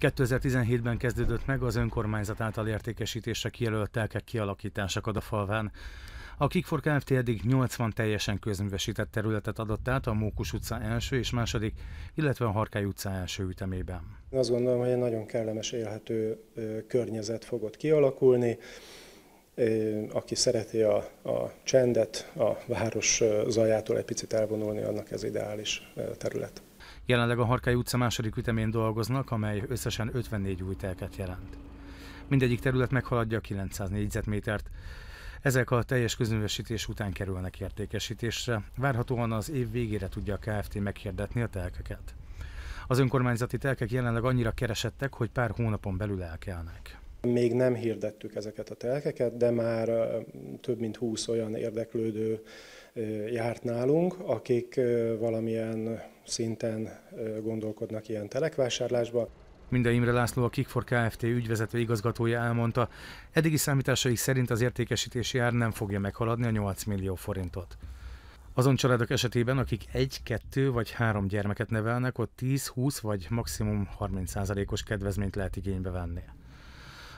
2017-ben kezdődött meg az önkormányzat által értékesítésre kijelölt telkek kialakítása Kadafalván. A Kikfor Kft. eddig 80 teljesen közművesített területet adott át a Mókus utca első és második, illetve a Harkály utca első ütemében. Azt gondolom, hogy egy nagyon kellemes élhető környezet fogott kialakulni. Aki szereti a, a csendet, a város zajától egy picit elvonulni, annak ez ideális terület. Jelenleg a Harkály utca második ütemén dolgoznak, amely összesen 54 új telket jelent. Mindegyik terület meghaladja 900 négyzetmétert. Ezek a teljes közművesítés után kerülnek értékesítésre. Várhatóan az év végére tudja a KFT meghirdetni a telkeket. Az önkormányzati telkek jelenleg annyira keresettek, hogy pár hónapon belül elkelnek. Még nem hirdettük ezeket a telkeket, de már több mint 20 olyan érdeklődő járt nálunk, akik valamilyen szinten gondolkodnak ilyen telekvásárlásba. Minden Imre László, a Kikfor Kft. ügyvezető igazgatója elmondta, eddigi számításaik szerint az értékesítési ár nem fogja meghaladni a 8 millió forintot. Azon családok esetében, akik egy, kettő vagy három gyermeket nevelnek, ott 10-20 vagy maximum 30%-os kedvezményt lehet igénybe venni.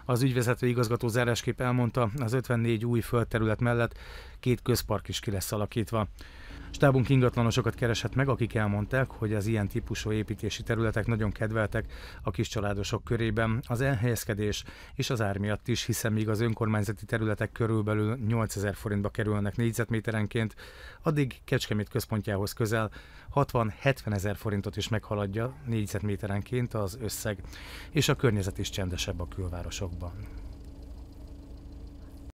Az ügyvezető igazgató zárásképp elmondta, az 54 új földterület mellett két közpark is ki lesz alakítva. Stábunk ingatlanosokat keresett meg, akik elmondták, hogy az ilyen típusú építési területek nagyon kedveltek a kiscsaládosok körében az elhelyezkedés és az ár miatt is, hiszen míg az önkormányzati területek körülbelül 8000 forintba kerülnek négyzetméterenként, addig Kecskemét központjához közel 60-70 ezer forintot is meghaladja négyzetméterenként az összeg, és a környezet is csendesebb a külvárosokban.